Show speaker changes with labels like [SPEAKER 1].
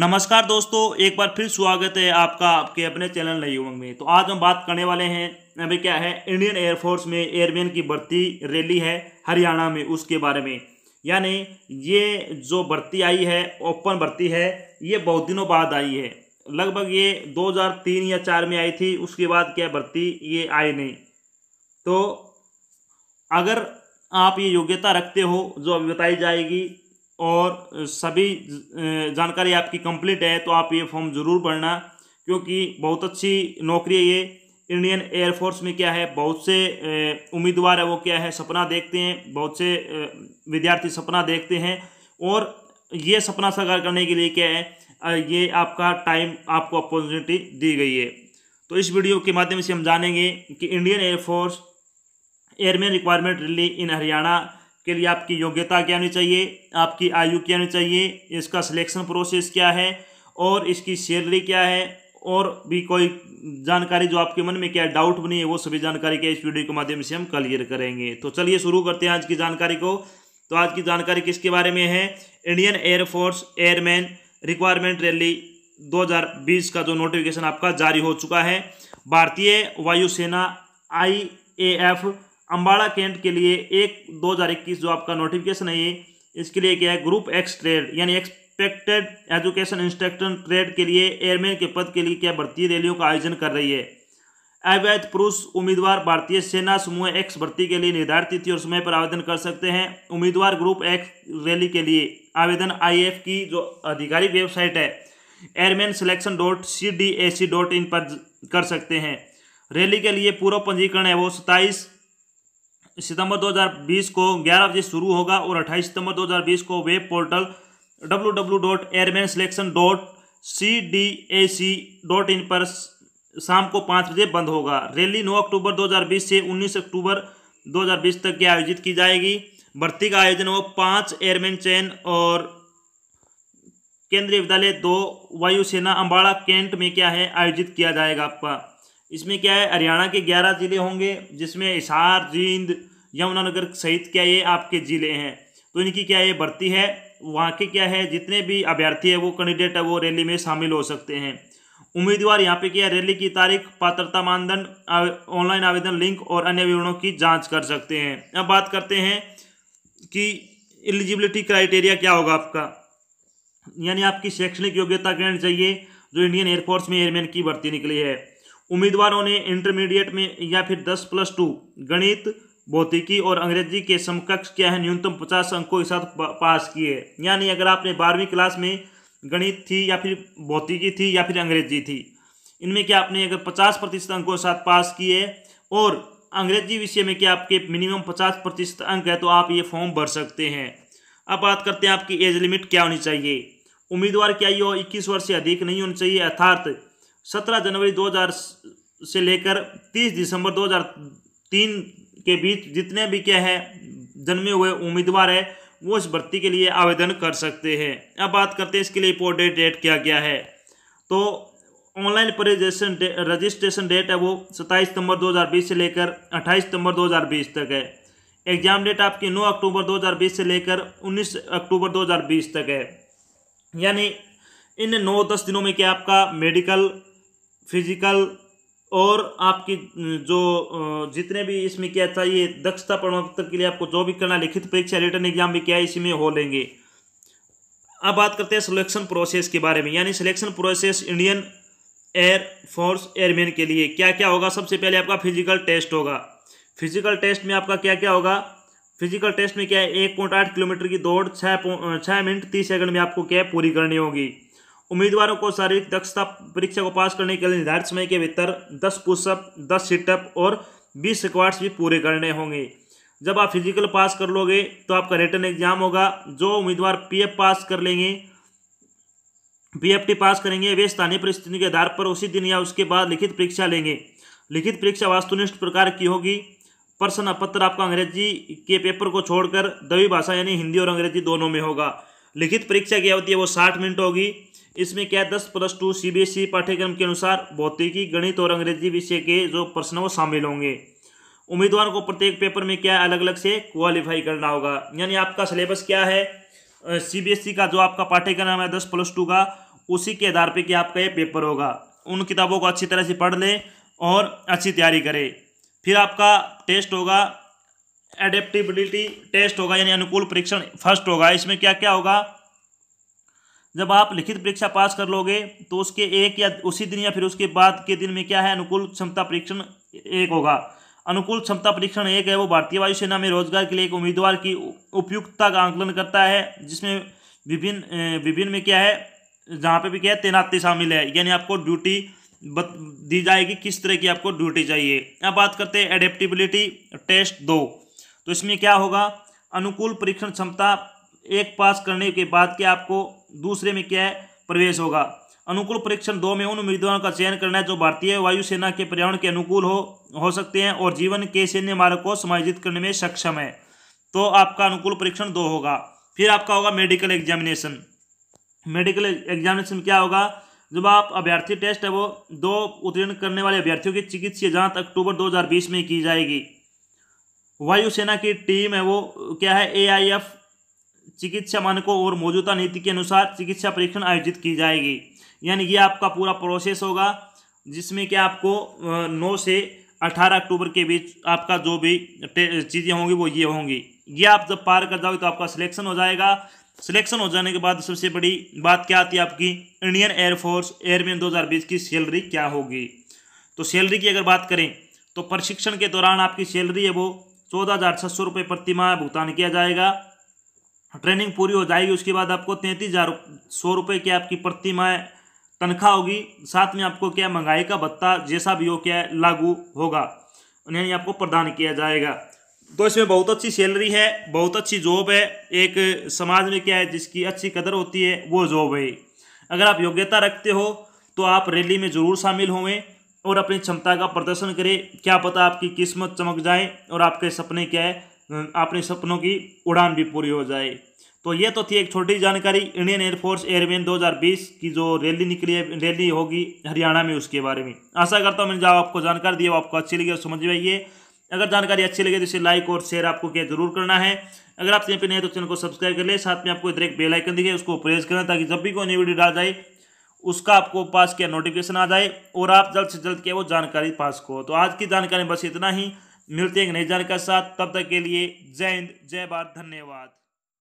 [SPEAKER 1] नमस्कार दोस्तों एक बार फिर स्वागत है आपका आपके अपने चैनल नई उमंग में तो आज हम बात करने वाले हैं अभी क्या है इंडियन एयरफोर्स में एयरमैन की भर्ती रैली है हरियाणा में उसके बारे में यानी ये जो भर्ती आई है ओपन भर्ती है ये बहुत दिनों बाद आई है लगभग ये 2003 या चार में आई थी उसके बाद क्या भर्ती ये आई नहीं तो अगर आप ये योग्यता रखते हो जो अभी बताई जाएगी और सभी जानकारी आपकी कंप्लीट है तो आप ये फॉर्म ज़रूर भरना क्योंकि बहुत अच्छी नौकरी है ये इंडियन एयरफोर्स में क्या है बहुत से उम्मीदवार है वो क्या है सपना देखते हैं बहुत से विद्यार्थी सपना देखते हैं और ये सपना साकार करने के लिए क्या है ये आपका टाइम आपको अपॉर्चुनिटी दी गई है तो इस वीडियो के माध्यम से हम जानेंगे कि Indian air force airman requirement rally in Haryana के लिए आपकी योग्यता क्या होनी चाहिए आपकी आयु क्या होनी चाहिए इसका सिलेक्शन प्रोसेस क्या है और इसकी सैलरी क्या है और भी कोई जानकारी जो आपके मन में क्या डाउट बनी है वो सभी जानकारी क्या इस वीडियो के माध्यम से हम क्लियर करेंगे तो चलिए शुरू करते हैं आज की जानकारी को तो आज की जानकारी किसके बारे में है Indian air force airman requirement rally 2020 का जो नोटिफिकेशन आपका जारी हो चुका है भारतीय वायुसेना I A F Ambala cantt के लिए एक दो हज़ार इक्कीस जो आपका नोटिफिकेशन है ये इसके लिए क्या है ग्रुप एक्स ट्रेड यानी एक्सपेक्टेड एजुकेशन इंस्ट्रक्टर ट्रेड के लिए एयरमैन के पद के लिए क्या भर्ती रैलियों का आयोजन कर रही है अवैध पुरुष उम्मीदवार भारतीय सेना समूह एक्स भर्ती के लिए निर्धारित तिथि और समय पर आवेदन कर सकते हैं उम्मीदवार ग्रुप एक्स रैली के लिए आवेदन आई की जो आधिकारिक वेबसाइट है airman selection dot C D A C dot in पर कर सकते हैं रैली के लिए पूर्व पंजीकरण है वो सत्ताईस सितंबर 2020 को ग्यारह बजे शुरू होगा और 28 सितंबर 2020 को web portal W W dot airman selection C D A C dot in पर शाम को पाँच बजे बंद होगा रैली 9 अक्टूबर 2020 से 19 अक्टूबर 2020 तक की आयोजित की जाएगी भर्ती का आयोजन हो पाँच एयरमैन चयन और केंद्रीय विद्यालय दो वायुसेना अम्बाड़ा कैंट में क्या है आयोजित किया जाएगा आपका इसमें क्या है हरियाणा के ग्यारह ज़िले होंगे जिसमें इसार जींद यमुनानगर सहित क्या ये आपके ज़िले हैं तो इनकी क्या ये भर्ती है वहाँ के क्या है जितने भी अभ्यर्थी है वो कैंडिडेट है वो रैली में शामिल हो सकते हैं उम्मीदवार यहाँ पे क्या रैली की तारीख पात्रता मानदंड ऑनलाइन आवेदन लिंक और अन्य विवरणों की जांच कर सकते हैं अब बात करते हैं कि एलिजिबिलिटी क्राइटेरिया क्या होगा आपका यानी आपकी शैक्षणिक योग्यता ग्रहण चाहिए जो इंडियन एयरफोर्स में एयरमैन की भर्ती निकली है उम्मीदवारों ने इंटरमीडिएट में या फिर दस प्लस टू गणित भौतिकी और अंग्रेजी के समकक्ष क्या है न्यूनतम पचास अंकों के साथ पास किए यानी अगर आपने बारहवीं क्लास में गणित थी या फिर भौतिकी थी या फिर अंग्रेजी थी इनमें क्या आपने अगर पचास प्रतिशत अंकों के साथ पास किए और अंग्रेजी विषय में क्या आपके मिनिमम पचास प्रतिशत अंक है तो आप ये फॉर्म भर सकते हैं अब बात करते हैं आपकी एज लिमिट क्या होनी चाहिए उम्मीदवार क्या ये इक्कीस वर्ष से अधिक नहीं होनी चाहिए अर्थात सत्रह जनवरी 2000 से लेकर तीस दिसंबर 2003 के बीच जितने भी क्या है जन्मे हुए उम्मीदवार है वो इस भर्ती के लिए आवेदन कर सकते हैं अब बात करते हैं इसके लिए इम्पोर्टेंट डेट क्या क्या है तो ऑनलाइन परिजेशन रजिस्ट्रेशन डेट है वो 27 सितंबर 2020 से लेकर 28 सितंबर 2020 तक है एग्जाम डेट आपकी 9 अक्टूबर 2020 से लेकर 19 अक्टूबर 2020 तक है यानी इन नौ दस दिनों में क्या आपका मेडिकल फिजिकल और आपकी जो जितने भी इसमें क्या चाहिए दक्षता प्रमाण पत्र के लिए आपको जो भी करना लिखित परीक्षा रिटर्न एग्जाम भी क्या है इसी में हो लेंगे अब बात करते हैं सिलेक्शन प्रोसेस के बारे में यानी selection process Indian air force airman के लिए क्या क्या होगा सबसे पहले आपका फिजिकल टेस्ट होगा फिजिकल टेस्ट में आपका क्या क्या होगा फिजिकल टेस्ट में क्या है एक पॉइंट आठ किलोमीटर की दौड़ छः छः मिनट तीस सेकंड में आपको क्या पूरी करनी होगी उम्मीदवारों को शारीरिक दक्षता परीक्षा को पास करने के लिए निर्धारित समय के भीतर दस पुशअप दस सिटअप और बीस रिक्वाड्स भी पूरे करने होंगे जब आप फिजिकल पास कर लोगे तो आपका रिटर्न एग्जाम होगा जो उम्मीदवार पीएफ पास कर लेंगे पीएफटी पास करेंगे वे स्थानीय परिस्थितियों के आधार पर उसी दिन या उसके बाद लिखित परीक्षा लेंगे लिखित परीक्षा वास्तुनिष्ठ प्रकार की होगी प्रश्न पत्र आपका अंग्रेजी के पेपर को छोड़कर दवी भाषा यानी हिंदी और अंग्रेजी दोनों में होगा लिखित परीक्षा की अवधि वो साठ मिनट होगी इसमें क्या है दस प्लस टू सी पाठ्यक्रम के अनुसार भौतिकी गणित और अंग्रेजी विषय के जो प्रश्न वो शामिल होंगे उम्मीदवार को प्रत्येक पेपर में क्या अलग अलग से क्वालिफाई करना होगा यानी आपका सिलेबस क्या है सी e का जो आपका पाठ्यक्रम है दस प्लस टू का उसी के आधार पर क्या आपका ये पेपर होगा उन किताबों को अच्छी तरह से पढ़ लें और अच्छी तैयारी करें फिर आपका टेस्ट होगा एडेप्टिबिलिटी टेस्ट होगा यानी अनुकूल परीक्षण फर्स्ट होगा इसमें क्या क्या होगा जब आप लिखित परीक्षा पास कर लोगे तो उसके एक या उसी दिन या फिर उसके बाद के दिन में क्या है अनुकूल क्षमता परीक्षण एक होगा अनुकूल क्षमता परीक्षण एक है वो भारतीय वायुसेना में रोजगार के लिए एक उम्मीदवार की उपयुक्तता का आंकलन करता है जिसमें विभिन्न विभिन्न में क्या है जहाँ पे भी क्या है तैनाती शामिल है यानी आपको ड्यूटी दी जाएगी किस तरह की आपको ड्यूटी चाहिए अब बात करते हैं एडेप्टिबिलिटी टेस्ट दो तो इसमें क्या होगा अनुकूल परीक्षण क्षमता एक पास करने के बाद क्या आपको दूसरे में क्या है प्रवेश होगा अनुकूल परीक्षण दो में उन उम्मीदवारों का चयन करना है जो भारतीय वायुसेना के पर्यावरण के अनुकूल हो हो सकते हैं और जीवन के सैन्य मार्ग को समायोजित करने में सक्षम है तो आपका अनुकूल परीक्षण दो होगा फिर आपका होगा मेडिकल एग्जामिनेशन मेडिकल एग्जामिनेशन क्या होगा जब आप अभ्यर्थी टेस्ट है वो दो उत्तीर्ण करने वाले अभ्यर्थियों की चिकित्सीय जांच अक्टूबर दो में की जाएगी वायुसेना की टीम है वो क्या है एफ चिकित्सा मानकों और मौजूदा नीति के अनुसार चिकित्सा परीक्षण आयोजित की जाएगी यानी ये आपका पूरा प्रोसेस होगा जिसमें कि आपको नौ से अठारह अक्टूबर के बीच आपका जो भी चीज़ें होंगी वो ये होंगी ये आप जब पार कर जाओगे तो आपका सिलेक्शन हो जाएगा सिलेक्शन हो जाने के बाद सबसे बड़ी बात क्या आती है आपकी इंडियन एयरफोर्स एयरमैन 2020 की सैलरी क्या होगी तो सैलरी की अगर बात करें तो प्रशिक्षण के दौरान आपकी सैलरी है वो चौदह हज़ार छः सौ रुपये प्रतिमाह भुगतान किया जाएगा ट्रेनिंग पूरी हो जाएगी उसके बाद आपको तैंतीस हज़ार सौ रुपये की आपकी प्रति तनख्वाह होगी साथ में आपको क्या महंगाई का भत्ता जैसा भी हो क्या लागू होगा यानी आपको प्रदान किया जाएगा तो इसमें बहुत अच्छी सैलरी है बहुत अच्छी जॉब है एक समाज में क्या है जिसकी अच्छी कदर होती है वो जॉब है अगर आप योग्यता रखते हो तो आप रैली में ज़रूर शामिल हों और अपनी क्षमता का प्रदर्शन करें क्या पता आपकी किस्मत चमक जाए और आपके सपने क्या है अपने सपनों की उड़ान भी पूरी हो जाए तो ये तो थी एक छोटी जानकारी इंडियन एयरफोर्स एयरवेन 2020 की जो रैली निकली है रैली होगी हरियाणा में उसके बारे में आशा करता हूँ मैंने जो आपको जानकारी दी वो आपको अच्छी लगी और समझ में आइए अगर जानकारी अच्छी लगे तो इसे लाइक और शेयर आपको क्या जरूर करना है अगर आप चैनल पर नए तो चैनल को सब्सक्राइब कर ले साथ में आपको इधर एक बेलाइकन दिखे उसको प्रेस करें ताकि जब भी कोई नई वीडियो डाल जाए उसका आपको पास किया नोटिफिकेशन आ जाए और आप जल्द से जल्द क्या वो जानकारी पास को तो आज की जानकारी बस इतना ही मिलते हैं नई जानकारी के साथ तब तक के लिए जय हिंद जय भारत धन्यवाद